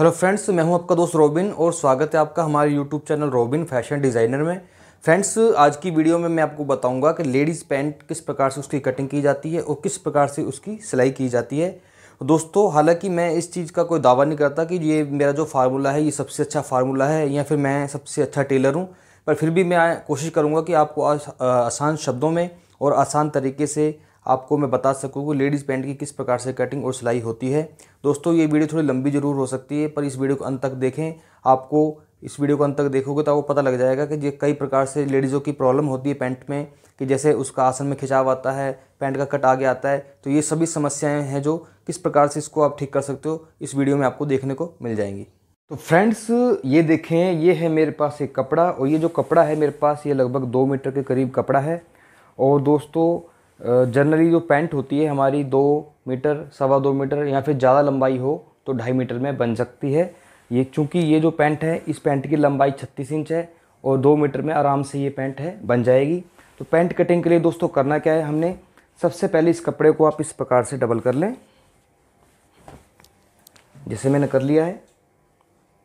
hello friends मैं हूं आपका दोस्त रोबिन और स्वागत है आपका हमारे YouTube channel Robin fashion designer में फ्रेंड्स आज की वीडियो में मैं आपको बताऊंगा कि लेडीज़ पैंट किस प्रकार से उसकी कटिंग की जाती है और किस प्रकार से उसकी सिलाई की जाती है तो दोस्तों हालांकि मैं इस चीज़ का कोई दावा नहीं करता कि ये मेरा जो फार्मूला है ये सबसे अच्छा फार्मूला है या फिर मैं सबसे अच्छा टेलर हूँ पर फिर भी मैं कोशिश करूँगा कि आपको आसान शब्दों में और आसान तरीके से आपको मैं बता सकूँ कि लेडीज़ पैंट की किस प्रकार से कटिंग और सिलाई होती है दोस्तों ये वीडियो थोड़ी लंबी ज़रूर हो सकती है पर इस वीडियो को अंत तक देखें आपको इस वीडियो को अंत तक देखोगे तो आपको पता लग जाएगा कि ये कई प्रकार से लेडीज़ों की प्रॉब्लम होती है पैंट में कि जैसे उसका आसन में खिंचाव आता है पैंट का कट आगे आता है तो ये सभी समस्याएँ हैं जो किस प्रकार से इसको आप ठीक कर सकते हो इस वीडियो में आपको देखने को मिल जाएंगी तो फ्रेंड्स ये देखें ये है मेरे पास एक कपड़ा और ये जो कपड़ा है मेरे पास ये लगभग दो मीटर के करीब कपड़ा है और दोस्तों जनरली जो पैंट होती है हमारी दो मीटर सवा दो मीटर या फिर ज़्यादा लंबाई हो तो ढाई मीटर में बन सकती है ये चूँकि ये जो पैंट है इस पैंट की लंबाई छत्तीस इंच है और दो मीटर में आराम से ये पैंट है बन जाएगी तो पैंट कटिंग के लिए दोस्तों करना क्या है हमने सबसे पहले इस कपड़े को आप इस प्रकार से डबल कर लें जैसे मैंने कर लिया है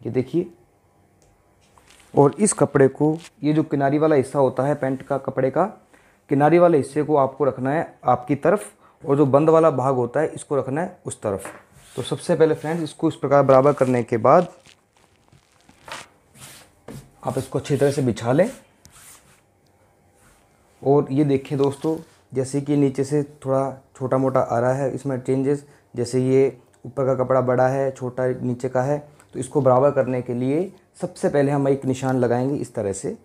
ये देखिए और इस कपड़े को ये जो किनारी वाला हिस्सा होता है पैंट का कपड़े का किनारे वाले हिस्से को आपको रखना है आपकी तरफ और जो बंद वाला भाग होता है इसको रखना है उस तरफ तो सबसे पहले फ्रेंड्स इसको इस प्रकार बराबर करने के बाद आप इसको अच्छी तरह से बिछा लें और ये देखें दोस्तों जैसे कि नीचे से थोड़ा छोटा मोटा आ रहा है इसमें चेंजेस जैसे ये ऊपर का कपड़ा बड़ा है छोटा नीचे का है तो इसको बराबर करने के लिए सबसे पहले हम एक निशान लगाएंगे इस तरह से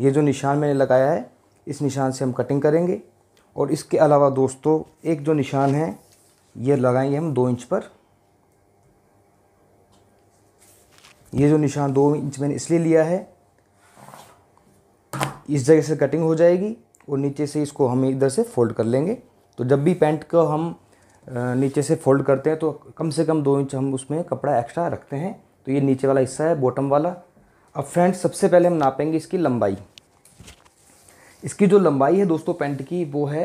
ये जो निशान मैंने लगाया है इस निशान से हम कटिंग करेंगे और इसके अलावा दोस्तों एक जो निशान है ये लगाएंगे हम दो इंच पर ये जो निशान दो इंच मैंने इसलिए लिया है इस जगह से कटिंग हो जाएगी और नीचे से इसको हम इधर से फोल्ड कर लेंगे तो जब भी पैंट को हम नीचे से फोल्ड करते हैं तो कम से कम दो इंच हम उसमें कपड़ा एक्स्ट्रा रखते हैं तो ये नीचे वाला हिस्सा है बॉटम वाला अब फ्रेंड्स सबसे पहले हम नापेंगे इसकी लंबाई इसकी जो लंबाई है दोस्तों पैंट की वो है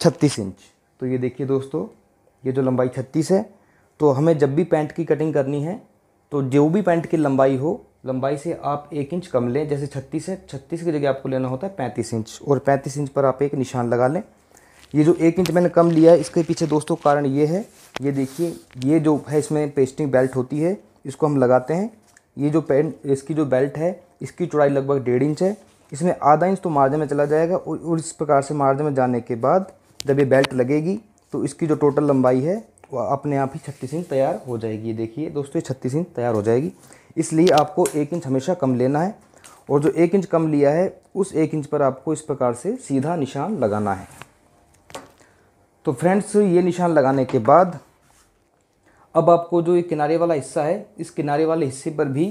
छत्तीस इंच तो ये देखिए दोस्तों ये जो लंबाई छत्तीस है तो हमें जब भी पैंट की कटिंग करनी है तो जो भी पैंट की लंबाई हो लंबाई से आप एक इंच कम लें जैसे छत्तीस है छत्तीस की जगह आपको लेना होता है पैंतीस इंच और पैंतीस इंच पर आप एक निशान लगा लें ये जो एक इंच मैंने कम लिया है इसके पीछे दोस्तों कारण ये है ये देखिए ये जो है इसमें पेस्टिंग बेल्ट होती है इसको हम लगाते हैं ये जो पेंट इसकी जो बेल्ट है इसकी चौड़ाई लगभग डेढ़ इंच है इसमें आधा इंच तो मार्जिन में चला जाएगा और इस प्रकार से मार्जिन में जाने के बाद जब ये बेल्ट लगेगी तो इसकी जो टोटल लंबाई है वो अपने आप ही छत्तीस इंच तैयार हो जाएगी देखिए दोस्तों ये छत्तीस इंच तैयार हो जाएगी इसलिए आपको एक इंच हमेशा कम लेना है और जो एक इंच कम लिया है उस एक इंच पर आपको इस प्रकार से सीधा निशान लगाना है तो फ्रेंड्स ये निशान लगाने के बाद अब आपको जो ये किनारे वाला हिस्सा है इस किनारे वाले हिस्से पर भी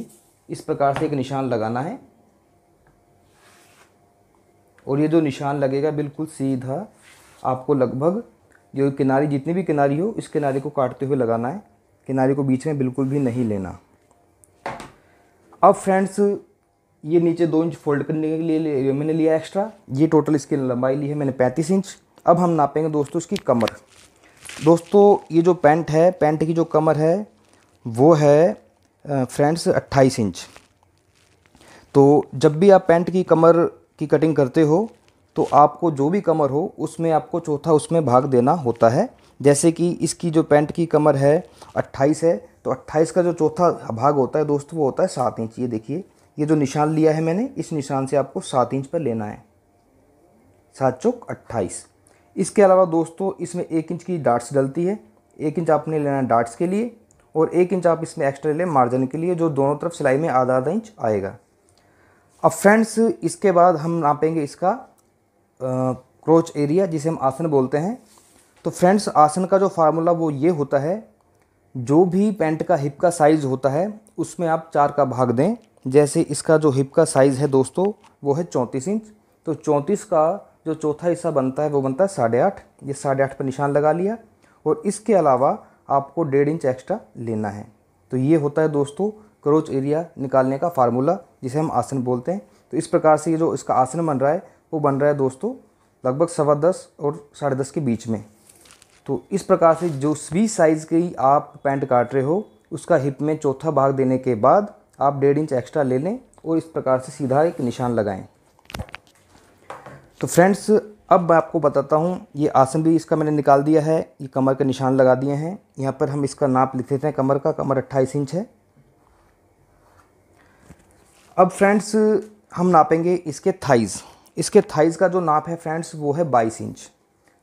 इस प्रकार से एक निशान लगाना है और ये जो निशान लगेगा बिल्कुल सीधा आपको लगभग जो किनारी जितनी भी किनारी हो इस किनारे को काटते हुए लगाना है किनारे को बीच में बिल्कुल भी नहीं लेना अब फ्रेंड्स ये नीचे दो इंच फोल्ड करने के लिए मैंने लिया एक्स्ट्रा ये टोटल इसकी लंबाई ली है मैंने पैंतीस इंच अब हम नापेंगे दोस्तों इसकी कमर दोस्तों ये जो पैंट है पैंट की जो कमर है वो है फ्रेंड्स अट्ठाईस इंच तो जब भी आप पैंट की कमर की कटिंग करते हो तो आपको जो भी कमर हो उसमें आपको चौथा उसमें भाग देना होता है जैसे कि इसकी जो पैंट की कमर है अट्ठाईस है तो अट्ठाईस का जो चौथा भाग होता है दोस्तों वो होता है सात इंच ये देखिए ये जो निशान लिया है मैंने इस निशान से आपको सात इंच पर लेना है सात चौक अट्ठाईस इसके अलावा दोस्तों इसमें एक इंच की डार्ट्स डलती है एक इंच आपने लेना है डार्ट्स के लिए और एक इंच आप इसमें एक्स्ट्रा ले मार्जिन के लिए जो दोनों तरफ सिलाई में आधा आधा इंच आएगा अब फ्रेंड्स इसके बाद हम नापेंगे इसका क्रोच एरिया जिसे हम आसन बोलते हैं तो फ्रेंड्स आसन का जो फार्मूला वो ये होता है जो भी पैंट का हिप का साइज़ होता है उसमें आप चार का भाग दें जैसे इसका जो हिप का साइज़ है दोस्तों वो है चौंतीस इंच तो चौंतीस का जो चौथा हिस्सा बनता है वो बनता है साढ़े आठ ये साढ़े आठ पर निशान लगा लिया और इसके अलावा आपको डेढ़ इंच एक्स्ट्रा लेना है तो ये होता है दोस्तों क्रोच एरिया निकालने का फार्मूला जिसे हम आसन बोलते हैं तो इस प्रकार से ये जो इसका आसन बन रहा है वो बन रहा है दोस्तों लगभग सवा दस और साढ़े दस के बीच में तो इस प्रकार से जो भी साइज़ की आप पैंट काट रहे हो उसका हिप में चौथा भाग देने के बाद आप डेढ़ इंच एक्स्ट्रा ले लें और इस प्रकार से सीधा एक निशान लगाएं तो फ्रेंड्स अब मैं आपको बताता हूँ ये आसन भी इसका मैंने निकाल दिया है ये कमर के निशान लगा दिए हैं यहाँ पर हम इसका नाप लिख देते हैं कमर का कमर अट्ठाईस इंच है अब फ्रेंड्स हम नापेंगे इसके थाइज़ इसके थाइज़ का जो नाप है फ्रेंड्स वो है बाईस इंच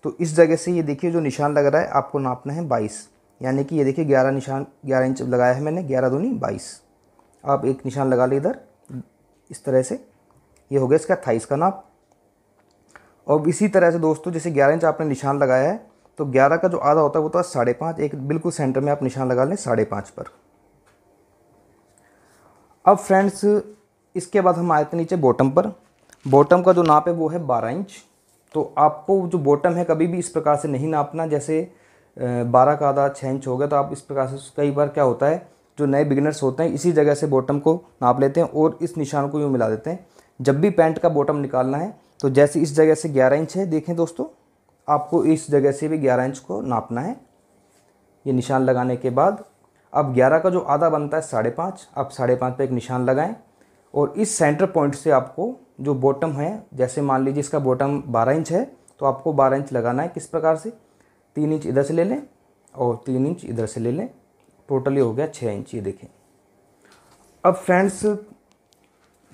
तो इस जगह से ये देखिए जो निशान लग रहा है आपको नापना है बाईस यानी कि ये देखिए ग्यारह निशान ग्यारह इंच लगाया है मैंने ग्यारह दोनी बाईस आप एक निशान लगा ले इधर इस तरह से ये हो गया इसका थाइस का नाप और इसी तरह से दोस्तों जैसे ग्यारह इंच आपने निशान लगाया है तो ग्यारह का जो आधा होता है वो तो साढ़े पाँच एक बिल्कुल सेंटर में आप निशान लगा लें साढ़े पाँच पर अब फ्रेंड्स इसके बाद हम आए थे नीचे बॉटम पर बॉटम का जो नाप है वो है बारह इंच तो आपको जो बॉटम है कभी भी इस प्रकार से नहीं नापना जैसे बारह का आधा छः इंच हो गया तो आप इस प्रकार से कई बार क्या होता है जो नए बिगिनर्स होते हैं इसी जगह से बॉटम को नाप लेते हैं और इस निशान को यूँ मिला देते हैं जब भी पैंट का बॉटम निकालना है तो जैसे इस जगह से ग्यारह इंच है देखें दोस्तों आपको इस जगह से भी ग्यारह इंच को नापना है ये निशान लगाने के बाद अब ग्यारह का जो आधा बनता है साढ़े पाँच आप साढ़े पाँच पर एक निशान लगाएं और इस सेंटर पॉइंट से आपको जो बॉटम है जैसे मान लीजिए इसका बॉटम बारह इंच है तो आपको बारह इंच लगाना है किस प्रकार से तीन इंच इधर से ले लें और तीन इंच इधर से ले लें टोटली हो गया छः इंच ये देखें अब फ्रेंड्स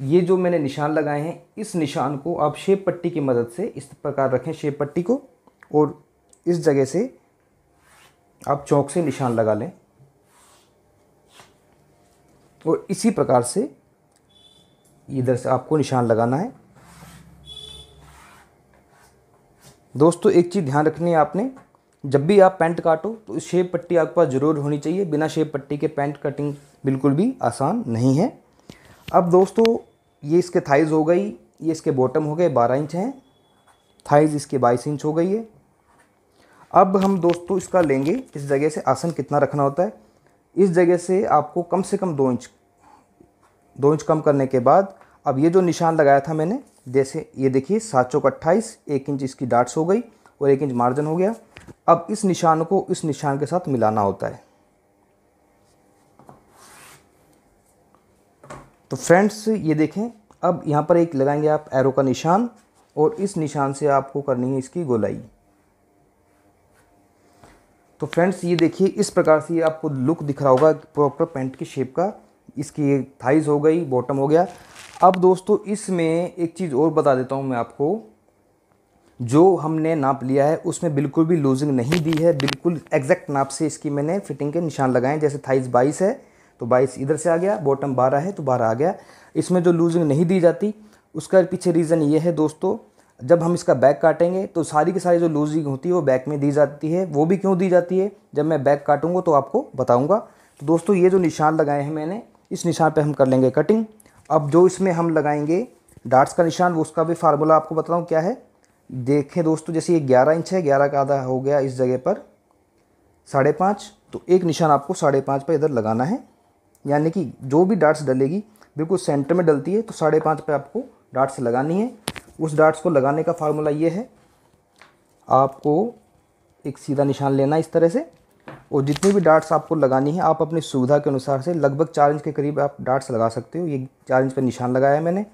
ये जो मैंने निशान लगाए हैं इस निशान को आप शेप पट्टी की मदद से इस प्रकार रखें शेप पट्टी को और इस जगह से आप चौक से निशान लगा लें और इसी प्रकार से इधर से आपको निशान लगाना है दोस्तों एक चीज़ ध्यान रखनी है आपने जब भी आप पैंट काटो तो शेप पट्टी आपके पास ज़रूर होनी चाहिए बिना शेप पट्टी के पैंट कटिंग बिल्कुल भी आसान नहीं है अब दोस्तों ये इसके थाइज़ हो गई ये इसके बॉटम हो गए बारह इंच हैं थाइज़ इसके बाईस इंच हो गई है अब हम दोस्तों इसका लेंगे इस जगह से आसन कितना रखना होता है इस जगह से आपको कम से कम दो इंच दो इंच कम करने के बाद अब ये जो निशान लगाया था मैंने जैसे ये देखिए सात चौक अट्ठाईस एक इंच इसकी डाट्स हो गई और एक इंच मार्जिन हो गया अब इस निशान को इस निशान के साथ मिलाना होता है तो फ्रेंड्स ये देखें अब यहाँ पर एक लगाएंगे आप एरो का निशान और इस निशान से आपको करनी है इसकी गोलाई तो फ्रेंड्स ये देखिए इस प्रकार से आपको लुक दिख रहा होगा प्रॉपर पैंट की शेप का इसकी थाइज हो गई बॉटम हो गया अब दोस्तों इसमें एक चीज़ और बता देता हूँ मैं आपको जो हमने नाप लिया है उसमें बिल्कुल भी लूजिंग नहीं दी है बिल्कुल एग्जैक्ट नाप से इसकी मैंने फिटिंग के निशान लगाए जैसे थाइज बाईस है तो बाईस इधर से आ गया बॉटम बारह है तो बारह आ गया इसमें जो लूजिंग नहीं दी जाती उसका पीछे रीज़न ये है दोस्तों जब हम इसका बैक काटेंगे तो सारी की सारी जो लूजिंग होती है वो बैक में दी जाती है वो भी क्यों दी जाती है जब मैं बैक काटूंगा तो आपको बताऊंगा तो दोस्तों ये जो निशान लगाए हैं मैंने इस निशान पे हम कर लेंगे कटिंग अब जो इसमें हम लगाएंगे डार्ट्स का निशान वो उसका भी फार्मूला आपको बताऊँ क्या है देखें दोस्तों जैसे ये ग्यारह इंच है ग्यारह का आधा हो गया इस जगह पर साढ़े पाँच तो एक निशान आपको साढ़े पाँच पर इधर लगाना है यानी कि जो भी डार्ट्स डलेगी बिल्कुल सेंटर में डलती है तो साढ़े पाँच पर आपको डार्ट्स लगानी है उस डार्ट्स को लगाने का फार्मूला ये है आपको एक सीधा निशान लेना इस तरह से और जितनी भी डार्ट्स आपको लगानी है आप अपनी सुविधा के अनुसार से लगभग चार इंच के करीब आप डार्ट्स लगा सकते हो ये चार इंच पर निशान लगाया मैंने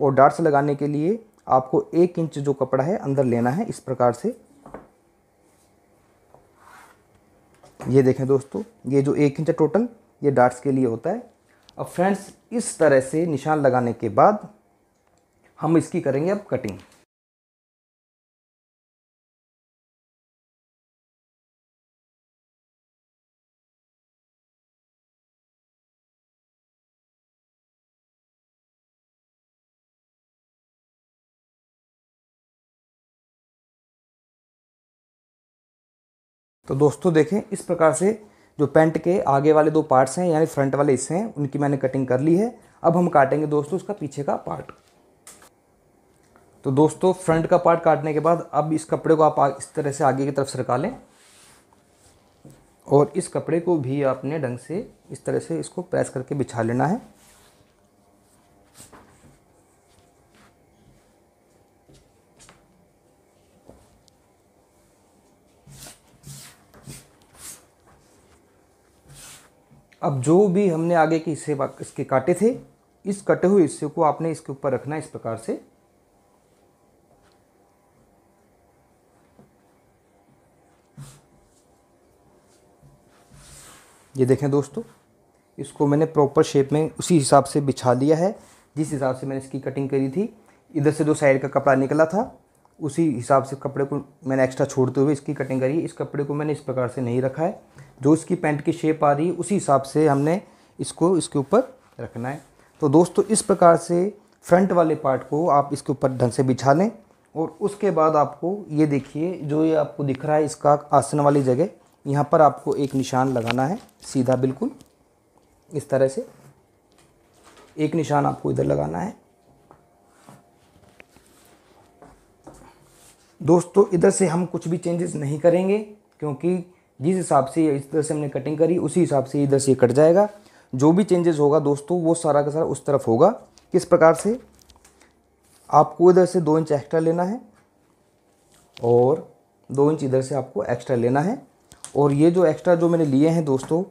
और डार्ट्स लगाने के लिए आपको एक इंच जो कपड़ा है अंदर लेना है इस प्रकार से ये देखें दोस्तों ये जो एक इंच है टोटल ये डार्ट्स के लिए होता है अब फ्रेंड्स इस तरह से निशान लगाने के बाद हम इसकी करेंगे अब कटिंग तो दोस्तों देखें इस प्रकार से जो पेंट के आगे वाले दो पार्ट्स हैं यानी फ्रंट वाले हिस्से हैं उनकी मैंने कटिंग कर ली है अब हम काटेंगे दोस्तों उसका पीछे का पार्ट तो दोस्तों फ्रंट का पार्ट काटने के बाद अब इस कपड़े को आप इस तरह से आगे की तरफ सरका लें और इस कपड़े को भी आपने ढंग से इस तरह से इसको प्रेस करके बिछा लेना है अब जो भी हमने आगे के हिस्से इसके काटे थे इस कटे हुए हिस्से को आपने इसके ऊपर रखना इस प्रकार से ये देखें दोस्तों इसको मैंने प्रॉपर शेप में उसी हिसाब से बिछा लिया है जिस हिसाब से मैंने इसकी कटिंग करी थी इधर से जो साइड का कपड़ा निकला था उसी हिसाब से कपड़े को मैंने एक्स्ट्रा छोड़ते हुए इसकी कटिंग करी इस कपड़े को मैंने इस प्रकार से नहीं रखा है जो इसकी पैंट की शेप आ रही है उसी हिसाब से हमने इसको इसके ऊपर रखना है तो दोस्तों इस प्रकार से फ्रंट वाले पार्ट को आप इसके ऊपर ढंग से बिछा लें और उसके बाद आपको ये देखिए जो ये आपको दिख रहा है इसका आसन वाली जगह यहाँ पर आपको एक निशान लगाना है सीधा बिल्कुल इस तरह से एक निशान आपको इधर लगाना है दोस्तों इधर से हम कुछ भी चेंजेस नहीं करेंगे क्योंकि जिस हिसाब से इस तरह से हमने कटिंग करी उसी हिसाब से इधर से कट जाएगा जो भी चेंजेस होगा दोस्तों वो सारा का सारा उस तरफ होगा किस प्रकार से आपको इधर से दो इंच एक्स्ट्रा लेना है और दो इंच इधर से आपको एक्स्ट्रा लेना है और ये जो एक्स्ट्रा जो मैंने लिए हैं दोस्तों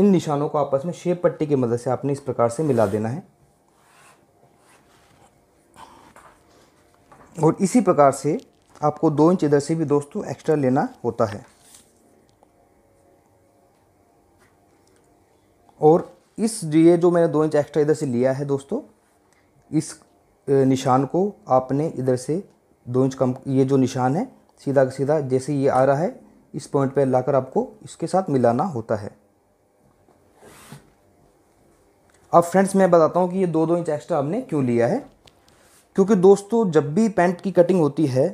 इन निशानों को आपस में शेप पट्टी की मदद से आपने इस प्रकार से मिला देना है और इसी प्रकार से आपको दो इंच इधर से भी दोस्तों एक्स्ट्रा लेना होता है और इस ये जो मैंने दो इंच एक्स्ट्रा इधर से लिया है दोस्तों इस निशान को आपने इधर से दो इंच कम ये जो निशान है सीधा का सीधा जैसे ये आ रहा है इस पॉइंट पे लाकर आपको इसके साथ मिलाना होता है अब फ्रेंड्स मैं बताता हूँ कि ये दो दो इंच एक्स्ट्रा आपने क्यों लिया है क्योंकि दोस्तों जब भी पैंट की कटिंग होती है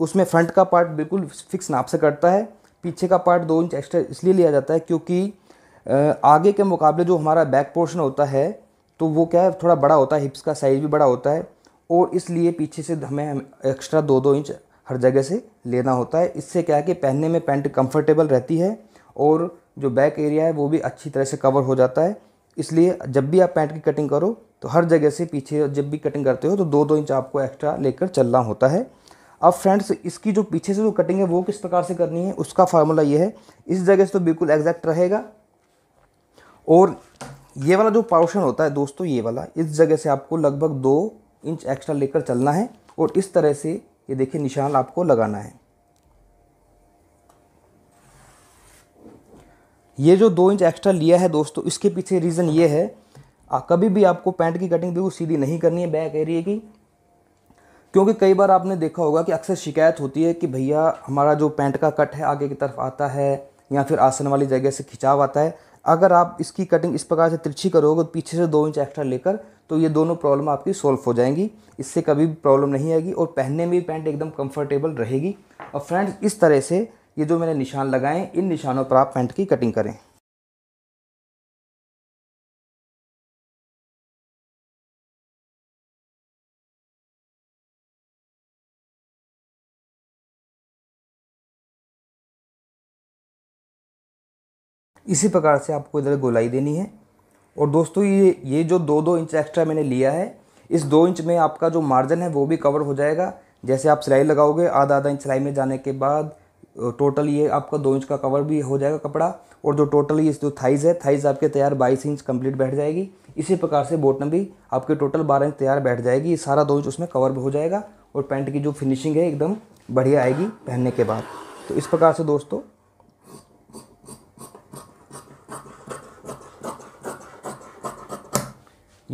उसमें फ्रंट का पार्ट बिल्कुल फिक्स नाप से कटता है पीछे का पार्ट दो इंच एक्स्ट्रा इसलिए लिया जाता है क्योंकि आगे के मुकाबले जो हमारा बैक पोर्शन होता है तो वो क्या है थोड़ा बड़ा होता है हिप्स का साइज़ भी बड़ा होता है और इसलिए पीछे से हमें एक्स्ट्रा दो दो इंच हर जगह से लेना होता है इससे क्या है कि पहनने में पैंट कंफर्टेबल रहती है और जो बैक एरिया है वो भी अच्छी तरह से कवर हो जाता है इसलिए जब भी आप पैंट की कटिंग करो तो हर जगह से पीछे जब भी कटिंग करते हो तो दो दो इंच आपको एक्स्ट्रा लेकर चलना होता है अब फ्रेंड्स इसकी जो पीछे से जो कटिंग है वो किस प्रकार से करनी है उसका फार्मूला ये है इस जगह से तो बिल्कुल एग्जैक्ट रहेगा और ये वाला जो पोर्शन होता है दोस्तों ये वाला इस जगह से आपको लगभग दो इंच एक्स्ट्रा लेकर चलना है और इस तरह से ये देखिए निशान आपको लगाना है ये जो दो इंच एक्स्ट्रा लिया है दोस्तों इसके पीछे रीज़न ये है कभी भी आपको पैंट की कटिंग बिल्कुल सीधी नहीं करनी है बैक एरिए की क्योंकि कई बार आपने देखा होगा कि अक्सर शिकायत होती है कि भैया हमारा जो पैंट का कट है आगे की तरफ आता है या फिर आसन वाली जगह से खिंचाव आता है अगर आप इसकी कटिंग इस प्रकार से तिरछी करोगे तो पीछे से दो इंच एक्स्ट्रा लेकर तो ये दोनों प्रॉब्लम आपकी सॉल्व हो जाएंगी इससे कभी भी प्रॉब्लम नहीं आएगी और पहनने में भी पैंट एकदम कंफर्टेबल रहेगी और फ्रेंड्स इस तरह से ये जो मैंने निशान लगाएं इन निशानों पर आप पैंट की कटिंग करें इसी प्रकार से आपको इधर गोलाई देनी है और दोस्तों ये ये जो दो दो इंच एक्स्ट्रा मैंने लिया है इस दो इंच में आपका जो मार्जिन है वो भी कवर हो जाएगा जैसे आप सिलाई लगाओगे आधा आधा इंच सिलाई में जाने के बाद टोटल ये आपका दो इंच का कवर भी हो जाएगा कपड़ा और जो टोटल ये जो थाइज़ है थाइज़ आपके तैयार बाईस इंच कंप्लीट बैठ जाएगी इसी प्रकार से बॉटम भी आपके टोटल बारह इंच तैयार बैठ जाएगी ये सारा दो इंच उसमें कवर भी हो जाएगा और पैंट की जो फिनिशिंग है एकदम बढ़िया आएगी पहनने के बाद तो इस प्रकार से दोस्तों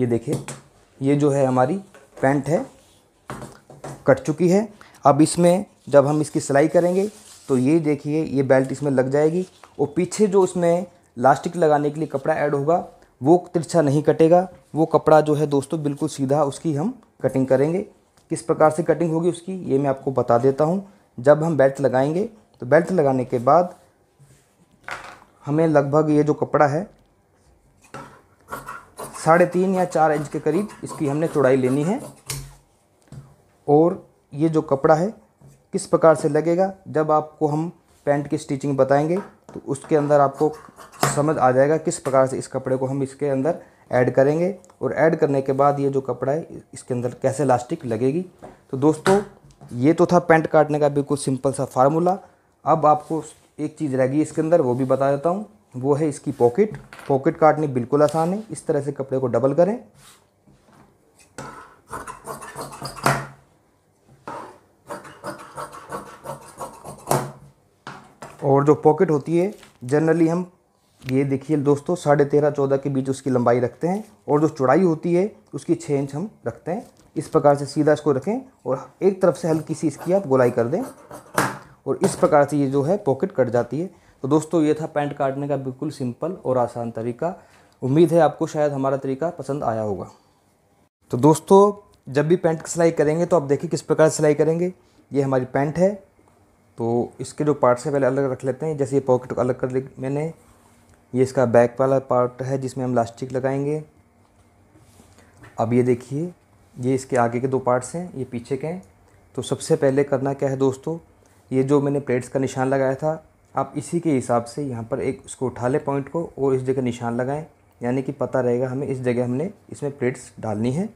ये देखिए ये जो है हमारी पैंट है कट चुकी है अब इसमें जब हम इसकी सिलाई करेंगे तो ये देखिए ये बेल्ट इसमें लग जाएगी और पीछे जो इसमें लास्टिक लगाने के लिए कपड़ा ऐड होगा वो तिरछा नहीं कटेगा वो कपड़ा जो है दोस्तों बिल्कुल सीधा उसकी हम कटिंग करेंगे किस प्रकार से कटिंग होगी उसकी ये मैं आपको बता देता हूँ जब हम बेल्ट लगाएंगे तो बेल्ट लगाने के बाद हमें लगभग ये जो कपड़ा है साढ़े तीन या चार इंच के करीब इसकी हमने चौड़ाई लेनी है और ये जो कपड़ा है किस प्रकार से लगेगा जब आपको हम पैंट की स्टिचिंग बताएंगे तो उसके अंदर आपको समझ आ जाएगा किस प्रकार से इस कपड़े को हम इसके अंदर ऐड करेंगे और ऐड करने के बाद ये जो कपड़ा है इसके अंदर कैसे लास्टिक लगेगी तो दोस्तों ये तो था पैंट काटने का बिल्कुल सिंपल सा फार्मूला अब आपको एक चीज़ रहेगी इसके अंदर वो भी बता देता हूँ वो है इसकी पॉकेट पॉकेट काटनी बिल्कुल आसान है इस तरह से कपड़े को डबल करें और जो पॉकेट होती है जनरली हम ये देखिए दोस्तों साढ़े तेरह चौदह के बीच उसकी लंबाई रखते हैं और जो चौड़ाई होती है उसकी छः इंच हम रखते हैं इस प्रकार से सीधा इसको रखें और एक तरफ से हल्की सी इसकी आप गोलाई कर दें और इस प्रकार से ये जो है पॉकेट कट जाती है तो दोस्तों ये था पैंट काटने का बिल्कुल सिंपल और आसान तरीका उम्मीद है आपको शायद हमारा तरीका पसंद आया होगा तो दोस्तों जब भी पैंट की सिलाई करेंगे तो आप देखिए किस प्रकार सिलाई करेंगे ये हमारी पैंट है तो इसके जो पार्ट्स है पहले अलग रख लेते हैं जैसे ये पॉकेट अलग कर ले मैंने ये इसका बैक वाला पार्ट है जिसमें हम लास्टिक लगाएंगे अब ये देखिए ये इसके आगे के दो पार्ट्स हैं ये पीछे के हैं तो सबसे पहले करना क्या है दोस्तों ये जो मैंने प्लेट्स का निशान लगाया था आप इसी के हिसाब से यहाँ पर एक उसको उठा लें पॉइंट को और इस जगह निशान लगाएं यानी कि पता रहेगा हमें इस जगह हमने इसमें प्लेट्स डालनी है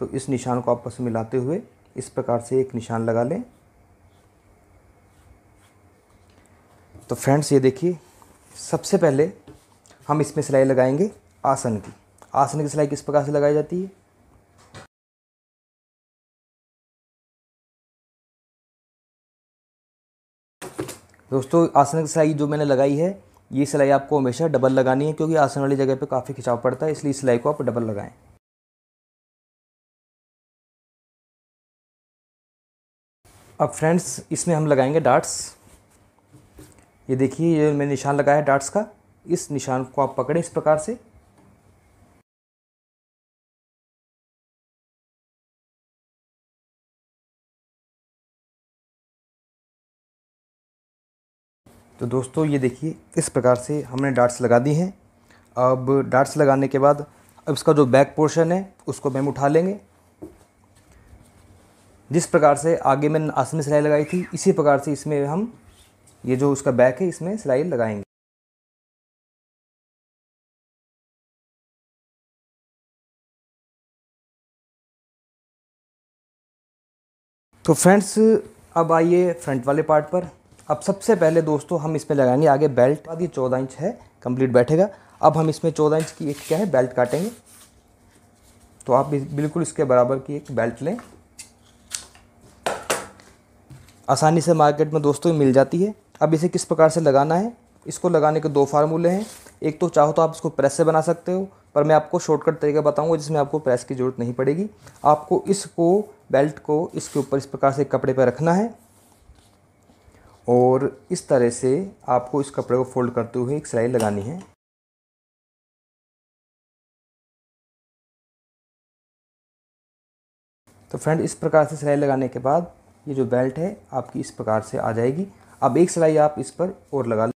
तो इस निशान को आपस में मिलाते हुए इस प्रकार से एक निशान लगा लें तो फ्रेंड्स ये देखिए सबसे पहले हम इसमें सिलाई लगाएंगे आसन की आसन की सिलाई किस प्रकार से लगाई जाती है दोस्तों आसन की सिलाई जो मैंने लगाई है ये सिलाई आपको हमेशा डबल लगानी है क्योंकि आसन वाली जगह पे काफ़ी खिंचाव पड़ता है इसलिए सिलाई को आप डबल लगाएं अब फ्रेंड्स इसमें हम लगाएंगे डार्ट्स ये देखिए ये मैंने निशान लगाया है डार्ट्स का इस निशान को आप पकड़ें इस प्रकार से तो दोस्तों ये देखिए इस प्रकार से हमने डार्ट्स लगा दी हैं अब डार्ट्स लगाने के बाद अब इसका जो बैक पोर्शन है उसको हम उठा लेंगे जिस प्रकार से आगे मैंने आसमी सिलाई लगाई थी इसी प्रकार से इसमें हम ये जो उसका बैक है इसमें सिलाई लगाएंगे तो फ्रेंड्स अब आइए फ्रंट वाले पार्ट पर अब सबसे पहले दोस्तों हम इसमें लगाएंगे आगे बेल्ट आदि चौदह इंच है कंप्लीट बैठेगा अब हम इसमें चौदह इंच की एक क्या है बेल्ट काटेंगे तो आप बिल्कुल इसके बराबर की एक बेल्ट लें आसानी से मार्केट में दोस्तों मिल जाती है अब इसे किस प्रकार से लगाना है इसको लगाने के दो फार्मूले हैं एक तो चाहो तो आप इसको प्रेस से बना सकते हो पर मैं आपको शॉर्टकट तरीका बताऊंगा जिसमें आपको प्रेस की ज़रूरत नहीं पड़ेगी आपको इसको बेल्ट को इसके ऊपर इस प्रकार से कपड़े पर रखना है और इस तरह से आपको इस कपड़े को फोल्ड करते हुए एक सिलाई लगानी है तो फ्रेंड इस प्रकार से सिलाई लगाने के बाद ये जो बेल्ट है आपकी इस प्रकार से आ जाएगी अब एक सिलाई आप इस पर और लगा लें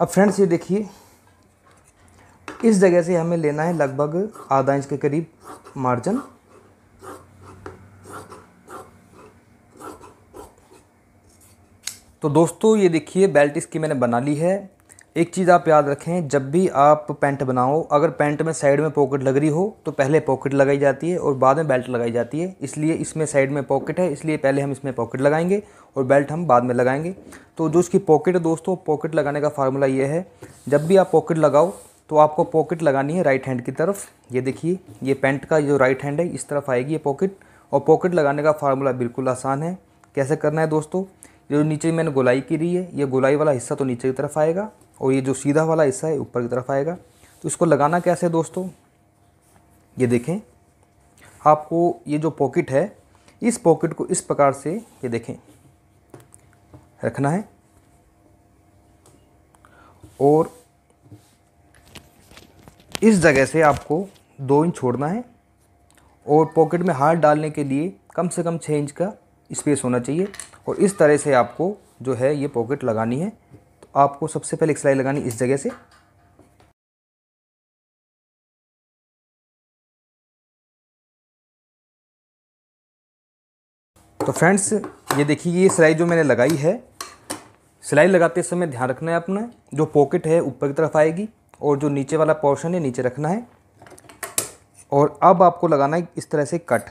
अब फ्रेंड्स ये देखिए इस जगह से हमें लेना है लगभग आधा इंच के करीब मार्जिन तो दोस्तों ये देखिए बेल्ट इसकी मैंने बना ली है एक चीज़ आप याद रखें जब भी आप पैंट बनाओ अगर पैंट में साइड में पॉकेट लग रही हो तो पहले पॉकेट लगाई जाती है और बाद में बेल्ट लगाई जाती है इसलिए इसमें साइड में पॉकेट है इसलिए पहले हम इसमें पॉकेट लगाएंगे और बेल्ट हम बाद में लगाएंगे तो जो इसकी पॉकेट है दोस्तों पॉकेट लगाने का फार्मूला ये है जब भी आप पॉकेट लगाओ तो आपको पॉकेट लगानी है राइट हैंड की तरफ ये देखिए ये पैंट का जो राइट हैंड है इस तरफ आएगी ये पॉकेट और पॉकेट लगाने का फार्मूला बिल्कुल आसान है कैसे करना है दोस्तों जो नीचे मैंने गोलाई की रही है ये गोलाई वाला हिस्सा तो नीचे की तरफ आएगा और ये जो सीधा वाला हिस्सा है ऊपर की तरफ आएगा तो इसको लगाना कैसे है दोस्तों ये देखें आपको ये जो पॉकेट है इस पॉकेट को इस प्रकार से ये देखें रखना है और इस जगह से आपको दो इंच छोड़ना है और पॉकेट में हाथ डालने के लिए कम से कम छः इंच का स्पेस होना चाहिए और इस तरह से आपको जो है ये पॉकेट लगानी है तो आपको सबसे पहले एक सिलाई लगानी इस जगह से तो फ्रेंड्स ये देखिए ये सिलाई जो मैंने लगाई है सिलाई लगाते समय ध्यान रखना है अपना जो पॉकेट है ऊपर की तरफ आएगी और जो नीचे वाला पोर्शन है नीचे रखना है और अब आपको लगाना है इस तरह से कट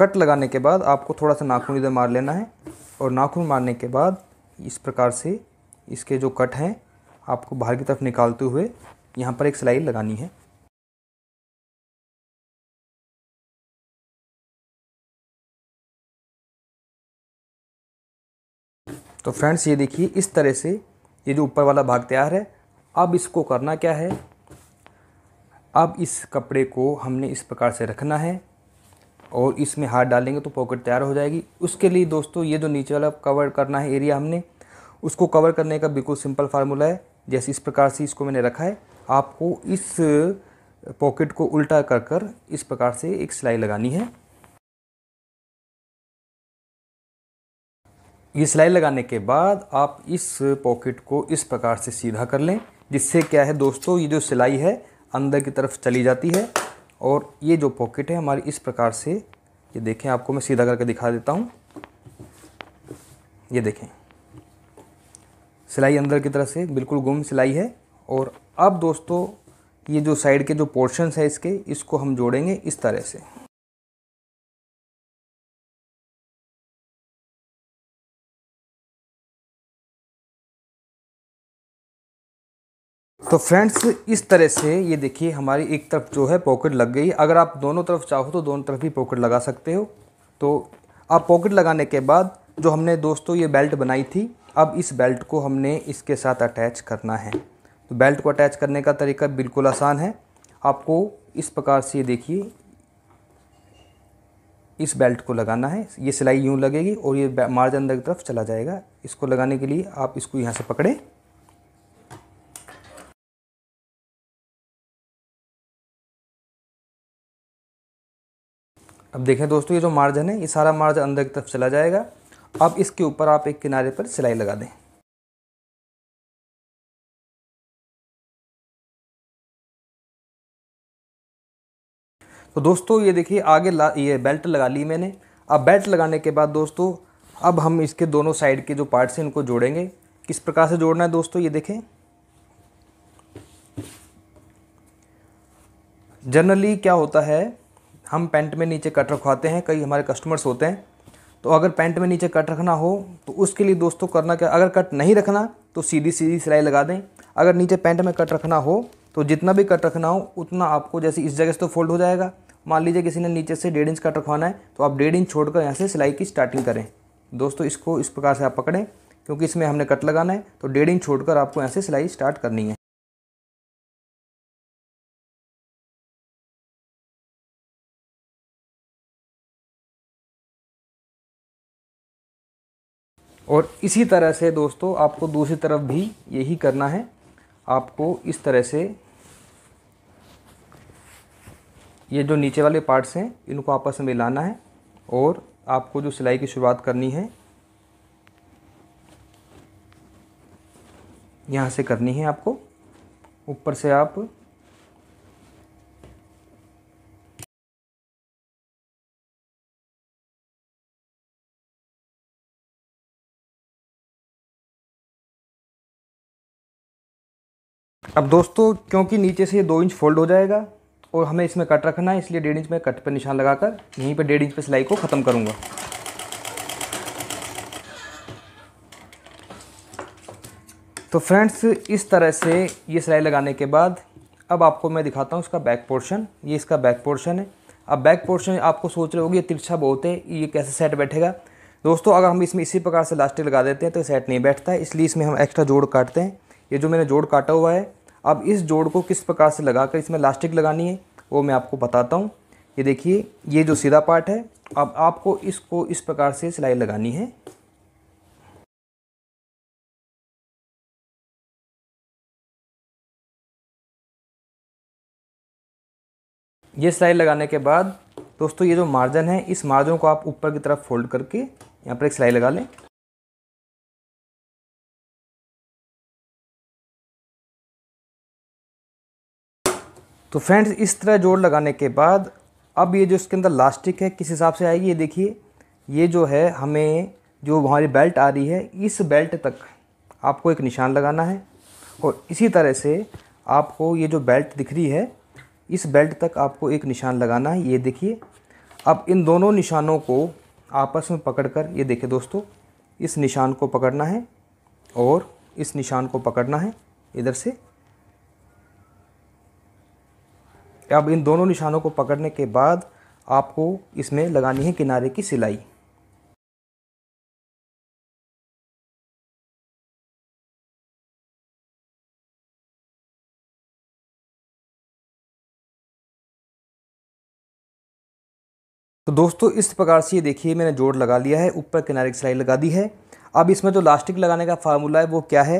कट लगाने के बाद आपको थोड़ा सा नाखून इधर मार लेना है और नाखून मारने के बाद इस प्रकार से इसके जो कट हैं आपको बाहर की तरफ निकालते हुए यहाँ पर एक सिलाई लगानी है तो फ्रेंड्स ये देखिए इस तरह से ये जो ऊपर वाला भाग तैयार है अब इसको करना क्या है अब इस कपड़े को हमने इस प्रकार से रखना है और इसमें हाथ डालेंगे तो पॉकेट तैयार हो जाएगी उसके लिए दोस्तों ये जो नीचे वाला कवर करना है एरिया हमने उसको कवर करने का बिल्कुल सिंपल फार्मूला है जैसे इस प्रकार से इसको मैंने रखा है आपको इस पॉकेट को उल्टा कर कर इस प्रकार से एक सिलाई लगानी है ये सिलाई लगाने के बाद आप इस पॉकेट को इस प्रकार से सीधा कर लें जिससे क्या है दोस्तों ये जो सिलाई है अंदर की तरफ चली जाती है और ये जो पॉकेट है हमारी इस प्रकार से ये देखें आपको मैं सीधा करके दिखा देता हूँ ये देखें सिलाई अंदर की तरह से बिल्कुल गुम सिलाई है और अब दोस्तों ये जो साइड के जो पोर्शंस है इसके इसको हम जोड़ेंगे इस तरह से तो फ्रेंड्स इस तरह से ये देखिए हमारी एक तरफ जो है पॉकेट लग गई अगर आप दोनों तरफ चाहो तो दोनों तरफ ही पॉकेट लगा सकते हो तो अब पॉकेट लगाने के बाद जो हमने दोस्तों ये बेल्ट बनाई थी अब इस बेल्ट को हमने इसके साथ अटैच करना है तो बेल्ट को अटैच करने का तरीका बिल्कुल आसान है आपको इस प्रकार से देखिए इस बेल्ट को लगाना है ये सिलाई यूँ लगेगी और ये मार्जन अंदर की तरफ चला जाएगा इसको लगाने के लिए आप इसको यहाँ से पकड़ें अब देखें दोस्तों ये जो मार्जन है ये सारा मार्जन अंदर की तरफ चला जाएगा अब इसके ऊपर आप एक किनारे पर सिलाई लगा दें तो दोस्तों ये देखिए आगे ये बेल्ट लगा ली मैंने अब बेल्ट लगाने के बाद दोस्तों अब हम इसके दोनों साइड के जो पार्ट्स हैं इनको जोड़ेंगे किस प्रकार से जोड़ना है दोस्तों ये देखें जनरली क्या होता है हम पैंट में नीचे कट रखवाते हैं कई हमारे कस्टमर्स होते हैं तो अगर पैंट में नीचे कट रखना हो तो उसके लिए दोस्तों करना क्या अगर कट नहीं रखना तो सीधी सीधी सिलाई लगा दें अगर नीचे पैंट में कट रखना हो तो जितना भी कट रखना हो उतना आपको जैसे इस जगह से तो फोल्ड हो जाएगा मान लीजिए किसी ने नीचे से डेढ़ इंच कट रखवाना है तो आप डेढ़ इंच छोड़कर यहाँ से सिलाई की स्टार्टिंग करें दोस्तों इसको इस प्रकार से आप पकड़ें क्योंकि इसमें हमने कट लगाना है तो डेढ़ इंच छोड़कर आपको यहाँ से सिलाई स्टार्ट करनी है और इसी तरह से दोस्तों आपको दूसरी तरफ भी यही करना है आपको इस तरह से ये जो नीचे वाले पार्ट्स हैं इनको आपस में मिलाना है और आपको जो सिलाई की शुरुआत करनी है यहाँ से करनी है आपको ऊपर से आप अब दोस्तों क्योंकि नीचे से ये दो इंच फोल्ड हो जाएगा और हमें इसमें कट रखना है इसलिए डेढ़ इंच में कट पर निशान लगाकर यहीं पर डेढ़ इंच पर सिलाई को ख़त्म करूँगा तो फ्रेंड्स इस तरह से ये सिलाई लगाने के बाद अब आपको मैं दिखाता हूँ इसका बैक पोर्शन ये इसका बैक पोर्शन है अब बैक पोर्शन आपको सोच रहे होगी ये तिरछा बहुत है ये कैसे सेट बैठेगा दोस्तों अगर हम इसमें इसी प्रकार से लास्टिक लगा देते हैं तो सेट नहीं बैठता है इसलिए इसमें हम एक्स्ट्रा जोड़ काटते हैं ये जो मैंने जोड़ काटा हुआ है अब इस जोड़ को किस प्रकार से लगाकर इसमें लास्टिक लगानी है वो मैं आपको बताता हूँ ये देखिए ये जो सीधा पार्ट है अब आपको इसको इस प्रकार से सिलाई लगानी है ये सिलाई लगाने के बाद दोस्तों ये जो मार्जन है इस मार्जन को आप ऊपर की तरफ फोल्ड करके यहाँ पर एक सिलाई लगा लें तो फ्रेंड्स इस तरह जोड़ लगाने के बाद अब ये जो इसके अंदर लास्टिक है किस हिसाब से आएगी ये देखिए ये जो है हमें जो हमारी बेल्ट आ रही है इस बेल्ट तक आपको एक निशान लगाना है और इसी तरह से आपको ये जो बेल्ट दिख रही है इस बेल्ट तक आपको एक निशान लगाना है ये देखिए अब इन दोनों निशानों को आपस में पकड़कर ये देखिए दोस्तों इस निशान को पकड़ना है और इस निशान को पकड़ना है इधर से अब इन दोनों निशानों को पकड़ने के बाद आपको इसमें लगानी है किनारे की सिलाई तो दोस्तों इस प्रकार से ये देखिए मैंने जोड़ लगा लिया है ऊपर किनारे की सिलाई लगा दी है अब इसमें जो लास्टिक लगाने का फार्मूला है वो क्या है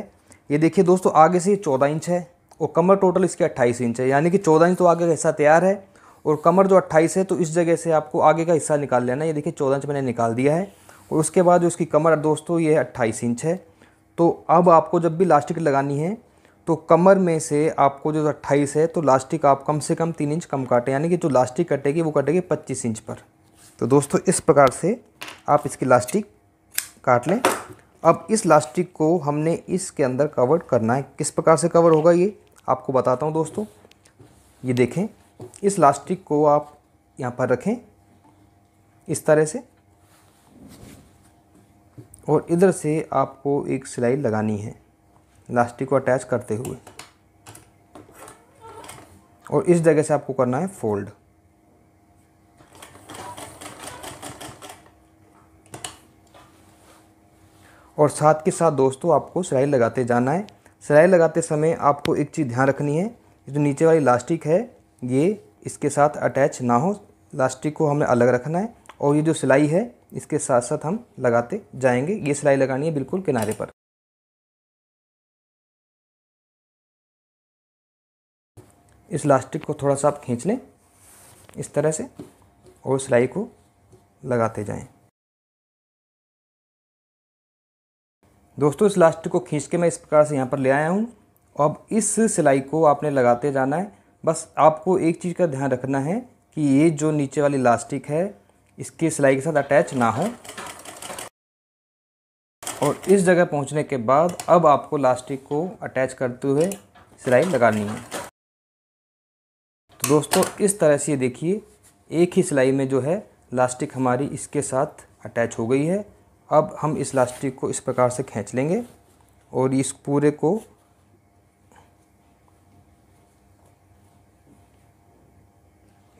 ये देखिए दोस्तों आगे से चौदह इंच है और कमर टोटल इसके अट्ठाईस इंच है यानी कि चौदह इंच तो आगे का हिस्सा तैयार है और कमर जो अट्ठाईस है तो इस जगह से आपको आगे का हिस्सा निकाल लेना ये देखिए चौदह इंच मैंने निकाल दिया है और उसके बाद जो इसकी कमर दोस्तों ये है अट्ठाईस इंच है तो अब आपको जब भी लास्टिक लगानी है तो कमर में से आपको जो अट्ठाईस है तो लास्टिक आप कम से कम तीन इंच कम काटें यानी कि जो लास्टिक कटेगी वो कटेगी पच्चीस इंच पर तो दोस्तों इस प्रकार से आप इसकी लास्टिक काट लें अब इस लास्टिक को हमने इसके अंदर कवर करना है किस प्रकार से कवर होगा ये आपको बताता हूँ दोस्तों ये देखें इस लास्टिक को आप यहाँ पर रखें इस तरह से और इधर से आपको एक सिलाई लगानी है लास्टिक को अटैच करते हुए और इस जगह से आपको करना है फोल्ड और साथ के साथ दोस्तों आपको सिलाई लगाते जाना है सिलाई लगाते समय आपको एक चीज़ ध्यान रखनी है जो नीचे वाली लास्टिक है ये इसके साथ अटैच ना हो लास्टिक को हमें अलग रखना है और ये जो सिलाई है इसके साथ साथ हम लगाते जाएंगे ये सिलाई लगानी है बिल्कुल किनारे पर इस लास्टिक को थोड़ा सा आप खींच लें इस तरह से और सिलाई को लगाते जाएं दोस्तों इस लास्टिक को खींच के मैं इस प्रकार से यहाँ पर ले आया हूँ अब इस सिलाई को आपने लगाते जाना है बस आपको एक चीज़ का ध्यान रखना है कि ये जो नीचे वाली लास्टिक है इसके सिलाई के साथ अटैच ना हो और इस जगह पहुँचने के बाद अब आपको लास्टिक को अटैच करते हुए सिलाई लगानी है तो दोस्तों इस तरह से ये देखिए एक ही सिलाई में जो है लास्टिक हमारी इसके साथ अटैच हो गई है अब हम इस लास्टिक को इस प्रकार से खींच लेंगे और इस पूरे को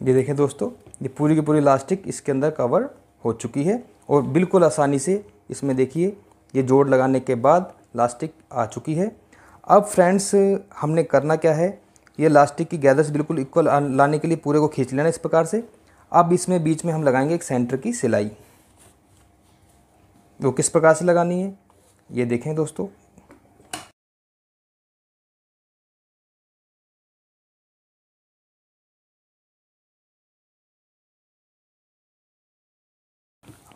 ये देखें दोस्तों ये पूरी की पूरी लास्टिक इसके अंदर कवर हो चुकी है और बिल्कुल आसानी से इसमें देखिए ये जोड़ लगाने के बाद लास्टिक आ चुकी है अब फ्रेंड्स हमने करना क्या है ये लास्टिक की गैदर्स बिल्कुल इक्वल लाने के लिए पूरे को खींच लेना इस प्रकार से अब इसमें बीच में हम लगाएंगे एक सेंटर की सिलाई वो किस प्रकार से लगानी है ये देखें दोस्तों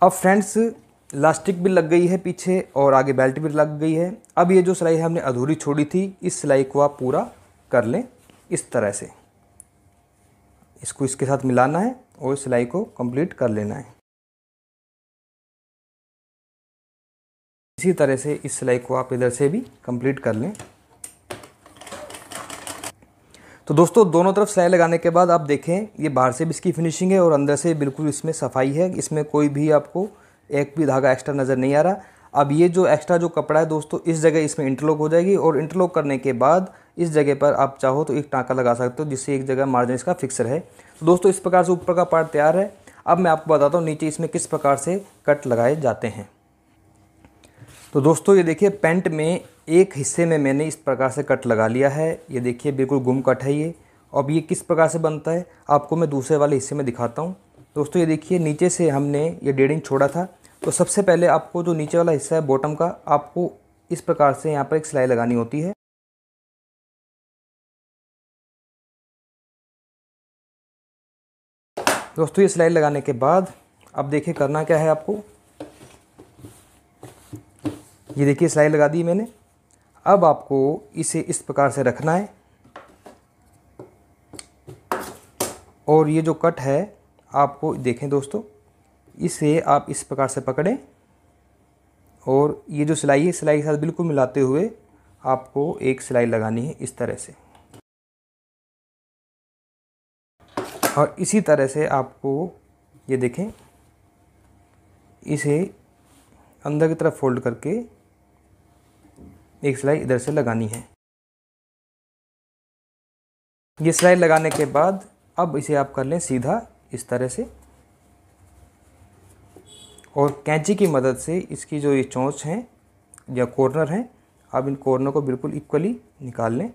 अब फ्रेंड्स लास्टिक भी लग गई है पीछे और आगे बेल्ट भी लग गई है अब ये जो सिलाई हमने अधूरी छोड़ी थी इस सिलाई को आप पूरा कर लें इस तरह से इसको इसके साथ मिलाना है और सिलाई को कंप्लीट कर लेना है इसी तरह से इस सिलाई को आप इधर से भी कंप्लीट कर लें तो दोस्तों दोनों तरफ सिलाई लगाने के बाद आप देखें ये बाहर से भी इसकी फिनिशिंग है और अंदर से बिल्कुल इसमें सफाई है इसमें कोई भी आपको एक भी धागा एक्स्ट्रा नज़र नहीं आ रहा अब ये जो एक्स्ट्रा जो कपड़ा है दोस्तों इस जगह इसमें इंटरलॉक हो जाएगी और इंटरलॉक करने के बाद इस जगह पर आप चाहो तो एक टाँका लगा सकते हो जिससे एक जगह मार्जिन इसका फिक्स रहे तो दोस्तों इस प्रकार से ऊपर का पार्ट तैयार है अब मैं आपको बताता हूँ नीचे इसमें किस प्रकार से कट लगाए जाते हैं तो दोस्तों ये देखिए पेंट में एक हिस्से में मैंने इस प्रकार से कट लगा लिया है ये देखिए बिल्कुल गुम कट है ये अब ये किस प्रकार से बनता है आपको मैं दूसरे वाले हिस्से में दिखाता हूँ दोस्तों ये देखिए नीचे से हमने ये डेढ़ इंच छोड़ा था तो सबसे पहले आपको जो नीचे वाला हिस्सा है बॉटम का आपको इस प्रकार से यहाँ पर एक सिलाई लगानी होती है दोस्तों ये सिलाई लगाने के बाद अब देखिए करना क्या है आपको ये देखिए सिलाई लगा दी मैंने अब आपको इसे इस प्रकार से रखना है और ये जो कट है आपको देखें दोस्तों इसे आप इस प्रकार से पकड़ें और ये जो सिलाई है सिलाई के साथ बिल्कुल मिलाते हुए आपको एक सिलाई लगानी है इस तरह से और इसी तरह से आपको ये देखें इसे अंदर की तरफ फोल्ड करके एक सिलाई इधर से लगानी है ये सिलाई लगाने के बाद अब इसे आप कर लें सीधा इस तरह से और कैंची की मदद से इसकी जो ये चोंच हैं या कॉर्नर हैं आप इन कॉर्नर को बिल्कुल इक्वली निकाल लें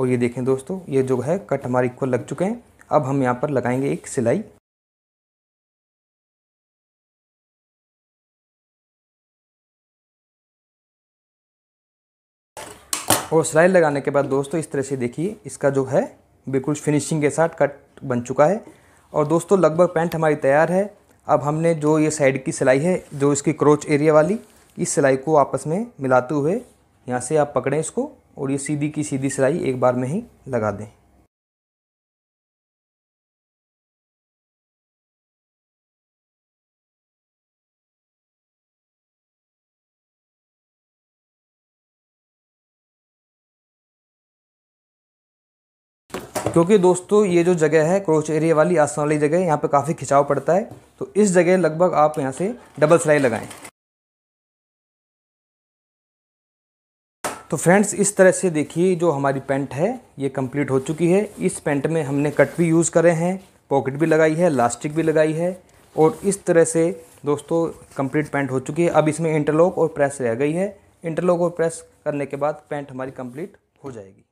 और ये देखें दोस्तों ये जो है कट हमारे इक्वल लग चुके हैं अब हम यहाँ पर लगाएंगे एक सिलाई और सिलाई लगाने के बाद दोस्तों इस तरह से देखिए इसका जो है बिल्कुल फिनिशिंग के साथ कट बन चुका है और दोस्तों लगभग पैंट हमारी तैयार है अब हमने जो ये साइड की सिलाई है जो इसकी क्रोच एरिया वाली इस सिलाई को आपस में मिलाते हुए यहाँ से आप पकड़ें इसको और ये सीधी की सीधी सिलाई एक बार में ही लगा दें क्योंकि दोस्तों ये जो जगह है क्रोच एरिया वाली आसन वाली जगह यहाँ पे काफ़ी खिंचाव पड़ता है तो इस जगह लगभग आप यहाँ से डबल सिलाई लगाएं तो फ्रेंड्स इस तरह से देखिए जो हमारी पेंट है ये कंप्लीट हो चुकी है इस पेंट में हमने कट भी यूज़ करे हैं पॉकेट भी लगाई है लास्टिक भी लगाई है और इस तरह से दोस्तों कंप्लीट पेंट हो चुकी है अब इसमें इंटरलॉक और प्रेस रह गई है इंटरलॉक और प्रेस करने के बाद पेंट हमारी कंप्लीट हो जाएगी